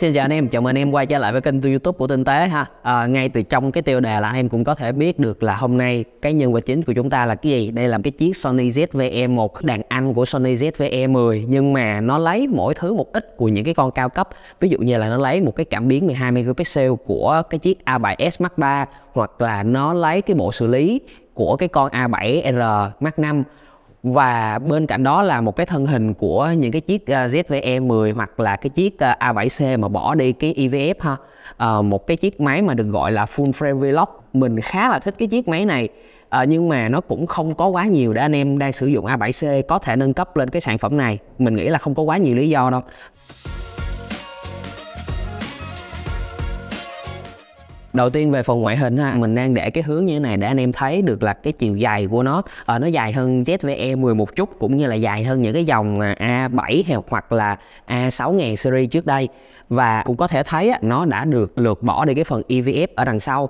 xin chào anh em, chào mừng anh em quay trở lại với kênh YouTube của Tinh tế ha. À, ngay từ trong cái tiêu đề là anh em cũng có thể biết được là hôm nay cái nhân vật chính của chúng ta là cái gì. Đây là cái chiếc Sony ZV-E1 đàn anh của Sony ZV-E10 nhưng mà nó lấy mỗi thứ một ít của những cái con cao cấp. Ví dụ như là nó lấy một cái cảm biến 12 megapixel của cái chiếc A7S Mark 3 hoặc là nó lấy cái bộ xử lý của cái con A7R Mark 5 và bên cạnh đó là một cái thân hình của những cái chiếc uh, à, ZVE10 hoặc là cái chiếc à, A7C mà bỏ đi cái EVF ha uh, một cái chiếc máy mà được gọi là full frame vlog mình khá là thích cái chiếc máy này uh, nhưng mà nó cũng không có quá nhiều để anh em đang sử dụng A7C có thể nâng cấp lên cái sản phẩm này mình nghĩ là không có quá nhiều lý do đâu đầu tiên về phần ngoại hình ha mình đang để cái hướng như thế này để anh em thấy được là cái chiều dài của nó ở ờ, à, nó dài hơn ZVE 10 một chút cũng như là dài hơn những cái dòng à, A7 hoặc là A6000 series trước đây và cũng có thể thấy nó đã được lược bỏ đi cái phần EVF ở đằng sau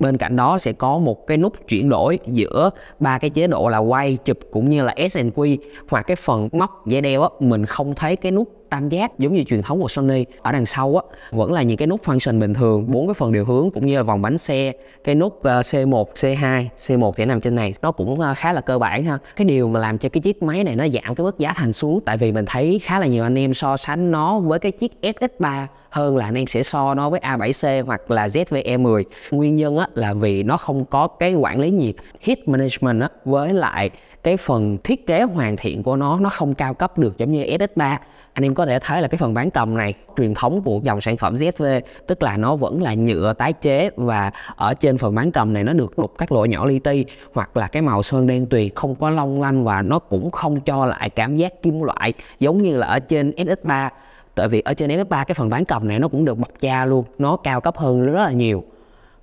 bên cạnh đó sẽ có một cái nút chuyển đổi giữa ba cái chế độ là quay chụp cũng như là S&Q hoặc cái phần móc dây đeo á mình không thấy cái nút tam giác giống như truyền thống của Sony ở đằng sau á vẫn là những cái nút function bình thường bốn cái phần điều hướng cũng như là vòng bánh xe cái nút C1 C2 C1 thì nằm trên này nó cũng ờ, khá là cơ bản ha cái điều mà làm cho cái chiếc máy này nó giảm cái mức giá thành xuống tại vì mình thấy khá là nhiều anh em so sánh nó với cái chiếc SX3 hơn là anh em sẽ so nó với A7C hoặc là zv e 10 nguyên nhân á, là vì nó không có cái quản lý nhiệt heat management á, với lại cái phần thiết kế hoàn thiện của nó nó không cao cấp được giống như SX3 anh em có thể thấy là cái phần bán cầm này truyền thống của dòng sản phẩm ZV tức là nó vẫn là nhựa tái chế và ở trên phần bán cầm này nó được đục các lỗ nhỏ li ti hoặc là cái màu sơn đen tùy không có long lanh và nó cũng không cho lại cảm giác kim loại giống như là ở trên FX3 tại vì ở trên FF3 cái phần bán cầm này nó cũng được bọc da luôn nó cao cấp hơn rất là nhiều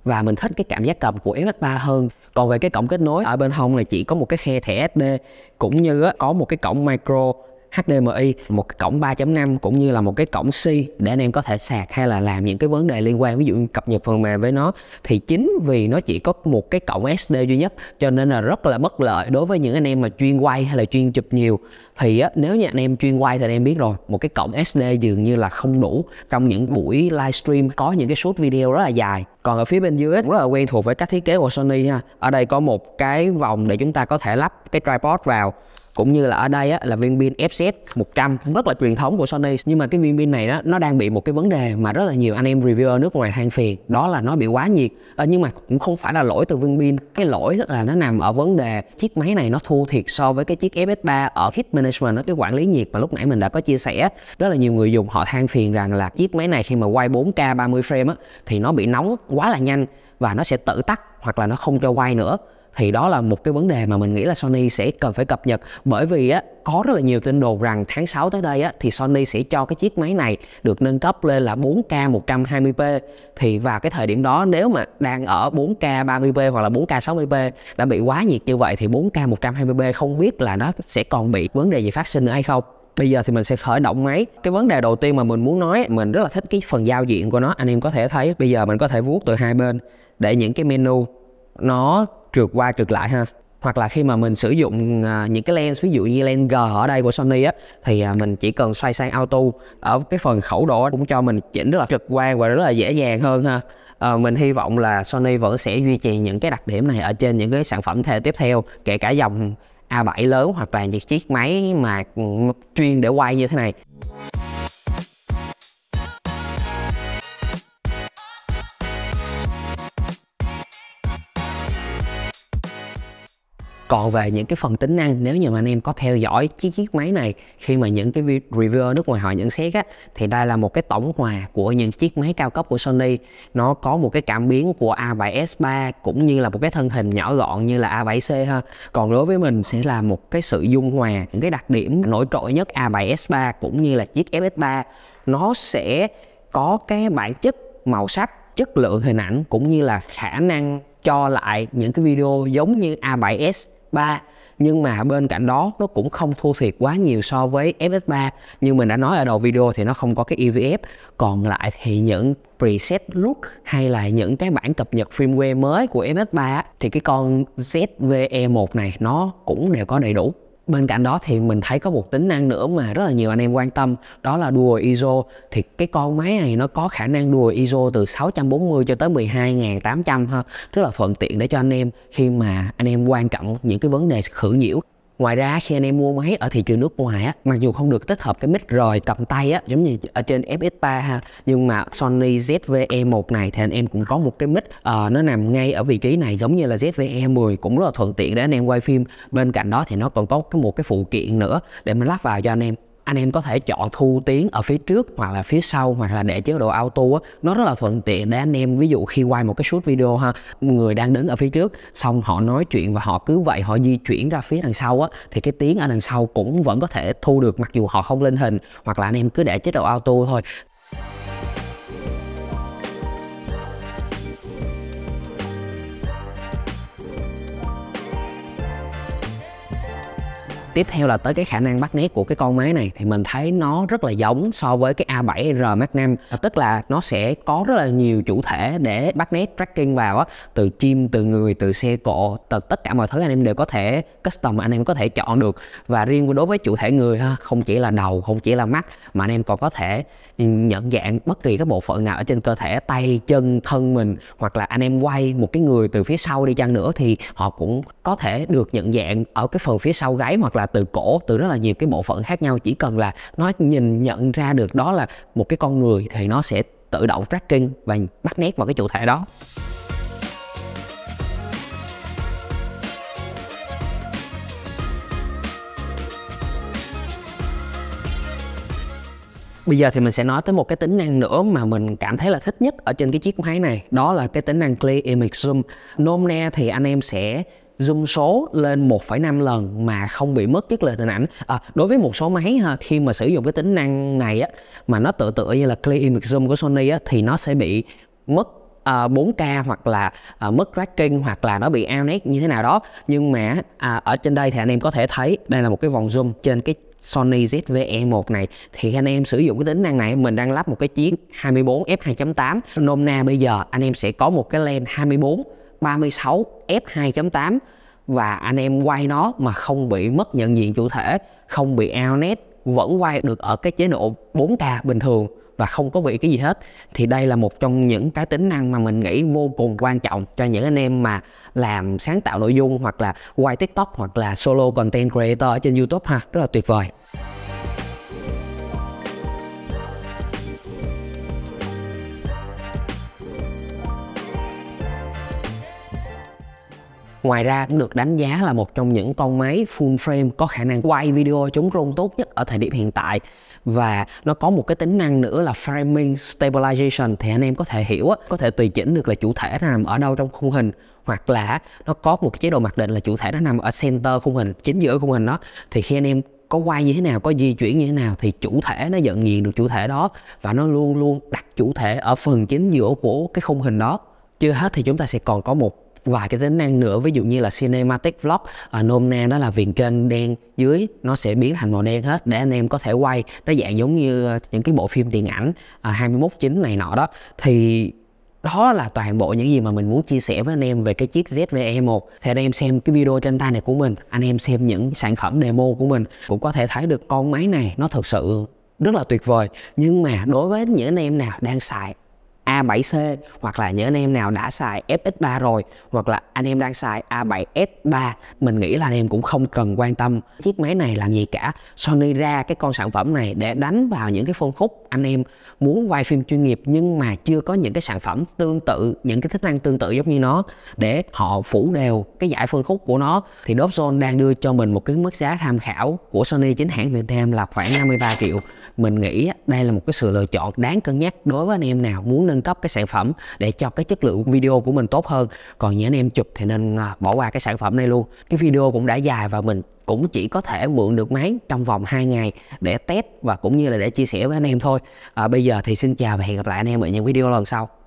và mình thích cái cảm giác cầm của FF3 hơn còn về cái cổng kết nối ở bên hông này chỉ có một cái khe thẻ SD cũng như có một cái cổng micro HDMI một cái cổng 3.5 cũng như là một cái cổng C để anh em có thể sạc hay là làm những cái vấn đề liên quan ví dụ cập nhật phần mềm với nó thì chính vì nó chỉ có một cái cổng SD duy nhất cho nên là rất là bất lợi đối với những anh em mà chuyên quay hay là chuyên chụp nhiều thì á, nếu như anh em chuyên quay thì anh em biết rồi một cái cổng SD dường như là không đủ trong những buổi livestream có những cái shoot video rất là dài còn ở phía bên dưới cũng rất là quen thuộc với cách thiết kế của Sony ha ở đây có một cái vòng để chúng ta có thể lắp cái tripod vào cũng như là ở đây á, là viên pin FZ 100 cũng rất là truyền thống của Sony nhưng mà cái viên pin này đó nó đang bị một cái vấn đề mà rất là nhiều anh em reviewer nước ngoài than phiền đó là nó bị quá nhiệt à, nhưng mà cũng không phải là lỗi từ viên pin cái lỗi là nó nằm ở vấn đề chiếc máy này nó thua thiệt so với cái chiếc FS3 ở Heat Management nó cái quản lý nhiệt mà lúc nãy mình đã có chia sẻ rất là nhiều người dùng họ than phiền rằng là chiếc máy này khi mà quay 4K 30 frame á, thì nó bị nóng quá là nhanh và nó sẽ tự tắt hoặc là nó không cho quay nữa thì đó là một cái vấn đề mà mình nghĩ là Sony sẽ cần phải cập nhật bởi vì á có rất là nhiều tin đồn rằng tháng 6 tới đây á thì Sony sẽ cho cái chiếc máy này được nâng cấp lên là 4K 120p thì vào cái thời điểm đó nếu mà đang ở 4K 30p hoặc là 4K 60p đã bị quá nhiệt như vậy thì 4K 120p không biết là nó sẽ còn bị vấn đề gì phát sinh nữa hay không bây giờ thì mình sẽ khởi động máy cái vấn đề đầu tiên mà mình muốn nói mình rất là thích cái phần giao diện của nó anh em có thể thấy bây giờ mình có thể vuốt từ hai bên để những cái menu nó trượt qua trượt lại ha hoặc là khi mà mình sử dụng à, những cái lens ví dụ như lens G ở đây của Sony á thì à, mình chỉ cần xoay sang auto ở cái phần khẩu độ cũng cho mình chỉnh rất là trực quan và rất là dễ dàng hơn ha à, mình hy vọng là Sony vẫn sẽ duy trì những cái đặc điểm này ở trên những cái sản phẩm theo tiếp theo kể cả dòng A7 lớn hoặc là những chiếc máy mà ừ, chuyên để quay như thế này còn về những cái phần tính năng nếu như mà anh em có theo dõi chiếc chiếc máy này khi mà những cái reviewer nước ngoài họ nhận xét á thì đây là một cái tổng hòa của những chiếc máy cao cấp của Sony nó có một cái cảm biến của A7S3 cũng như là một cái thân hình nhỏ gọn như là A7C ha còn đối với mình sẽ là một cái sự dung hòa những cái đặc điểm nổi trội nhất A7S3 cũng như là chiếc FS3 nó sẽ có cái bản chất màu sắc chất lượng hình ảnh cũng như là khả năng cho lại những cái video giống như A7S 3 nhưng mà bên cạnh đó nó cũng không thua thiệt quá nhiều so với FS3 như mình đã nói ở đầu video thì nó không có cái EVF còn lại thì những preset look hay là những cái bản cập nhật firmware mới của FS3 thì cái con ZVE1 này nó cũng đều có đầy đủ bên cạnh đó thì mình thấy có một tính năng nữa mà rất là nhiều anh em quan tâm đó là đùa ISO thì cái con máy này nó có khả năng đùa ISO từ 640 cho tới 12.800 ha rất là thuận tiện để cho anh em khi mà anh em quan trọng những cái vấn đề khử nhiễu ngoài ra khi anh em mua máy ở thị trường nước ngoài á mặc dù không được tích hợp cái mic rồi cầm tay á giống như ở trên fs 3 ha nhưng mà Sony ZV-E1 này thì anh em cũng có một cái mic uh, nó nằm ngay ở vị trí này giống như là ZV-E10 cũng rất là thuận tiện để anh em quay phim bên cạnh đó thì nó còn có cái một cái phụ kiện nữa để mình lắp vào cho anh em anh em có thể chọn thu tiếng ở phía trước hoặc là phía sau hoặc là để chế độ auto á nó rất là thuận tiện để anh em ví dụ khi quay một cái shoot video ha người đang đứng ở phía trước xong họ nói chuyện và họ cứ vậy họ di chuyển ra phía đằng sau á thì cái tiếng ở đằng sau cũng vẫn có thể thu được mặc dù họ không lên hình hoặc là anh em cứ để chế độ auto thôi tiếp theo là tới cái khả năng bắt nét của cái con máy này thì mình thấy nó rất là giống so với cái A7R Mark 5 tức là nó sẽ có rất là nhiều chủ thể để bắt nét tracking vào á từ chim từ người từ xe cộ từ tất cả mọi thứ anh em đều có thể custom anh em có thể chọn được và riêng đối với chủ thể người ha không chỉ là đầu không chỉ là mắt mà anh em còn có thể nhận dạng bất kỳ các bộ phận nào ở trên cơ thể tay chân thân mình hoặc là anh em quay một cái người từ phía sau đi chăng nữa thì họ cũng có thể được nhận dạng ở cái phần phía sau gáy hoặc là là từ cổ từ rất là nhiều cái bộ phận khác nhau chỉ cần là nó nhìn nhận ra được đó là một cái con người thì nó sẽ tự động tracking và bắt nét vào cái chủ thể đó Bây giờ thì mình sẽ nói tới một cái tính năng nữa mà mình cảm thấy là thích nhất ở trên cái chiếc máy này Đó là cái tính năng Clear Image Zoom Nôm na thì anh em sẽ zoom số lên 1,5 lần mà không bị mất chất lượng hình ảnh à, đối với một số máy ha, khi mà sử dụng cái tính năng này á, mà nó tự tự như là clear image zoom của Sony á, thì nó sẽ bị mất à, 4K hoặc là à, mất tracking hoặc là nó bị out nét như thế nào đó nhưng mà à, ở trên đây thì anh em có thể thấy đây là một cái vòng zoom trên cái Sony ZV-E1 này thì anh em sử dụng cái tính năng này mình đang lắp một cái chiếc 24 f 2.8 nôm na bây giờ anh em sẽ có một cái lens 24 36 F2.8 và anh em quay nó mà không bị mất nhận diện chủ thể, không bị ao nét, vẫn quay được ở cái chế độ 4K bình thường và không có bị cái gì hết thì đây là một trong những cái tính năng mà mình nghĩ vô cùng quan trọng cho những anh em mà làm sáng tạo nội dung hoặc là quay tiktok hoặc là solo content creator ở trên youtube ha rất là tuyệt vời Ngoài ra cũng được đánh giá là một trong những con máy full frame có khả năng quay video chống rung tốt nhất ở thời điểm hiện tại và nó có một cái tính năng nữa là framing stabilization thì anh em có thể hiểu có thể tùy chỉnh được là chủ thể nằm ở đâu trong khung hình hoặc là nó có một cái chế độ mặc định là chủ thể nó nằm ở center khung hình chính giữa khung hình đó thì khi anh em có quay như thế nào có di chuyển như thế nào thì chủ thể nó nhận diện được chủ thể đó và nó luôn luôn đặt chủ thể ở phần chính giữa của cái khung hình đó chưa hết thì chúng ta sẽ còn có một vài cái tính năng nữa ví dụ như là cinematic vlog à, nôm na đó là viền kênh đen dưới nó sẽ biến thành màu đen hết để anh em có thể quay nó dạng giống như à, những cái bộ phim điện ảnh à, 21 chính này nọ đó thì đó là toàn bộ những gì mà mình muốn chia sẻ với anh em về cái chiếc ZVE1 thì anh em xem cái video trên tay này của mình anh em xem những sản phẩm demo của mình cũng có thể thấy được con máy này nó thực sự rất là tuyệt vời nhưng mà đối với những anh em nào đang xài A7C hoặc là những anh em nào đã xài FX3 rồi hoặc là anh em đang xài A7S3 mình nghĩ là anh em cũng không cần quan tâm chiếc máy này làm gì cả Sony ra cái con sản phẩm này để đánh vào những cái phân khúc anh em muốn quay phim chuyên nghiệp nhưng mà chưa có những cái sản phẩm tương tự những cái tính năng tương tự giống như nó để họ phủ đều cái giải phân khúc của nó thì Dobson đang đưa cho mình một cái mức giá tham khảo của Sony chính hãng Việt Nam là khoảng 53 triệu mình nghĩ đây là một cái sự lựa chọn đáng cân nhắc đối với anh em nào muốn nâng nâng cấp cái sản phẩm để cho cái chất lượng video của mình tốt hơn còn những anh em chụp thì nên à, bỏ qua cái sản phẩm này luôn cái video cũng đã dài và mình cũng chỉ có thể mượn được máy trong vòng 2 ngày để test và cũng như là để chia sẻ với anh em thôi à, bây giờ thì xin chào và hẹn gặp lại anh em ở những video lần sau